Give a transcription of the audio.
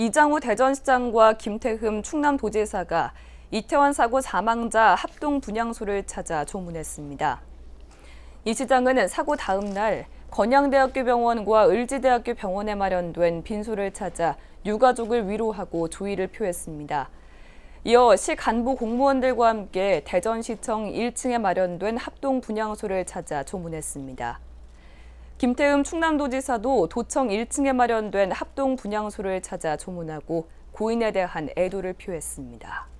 이장우 대전시장과 김태흠 충남도지사가 이태원 사고 사망자 합동 분향소를 찾아 조문했습니다. 이 시장은 사고 다음 날 건양대학교 병원과 을지대학교 병원에 마련된 빈소를 찾아 유가족을 위로하고 조의를 표했습니다. 이어 시 간부 공무원들과 함께 대전시청 1층에 마련된 합동 분향소를 찾아 조문했습니다. 김태흠 충남도지사도 도청 1층에 마련된 합동 분향소를 찾아 조문하고 고인에 대한 애도를 표했습니다.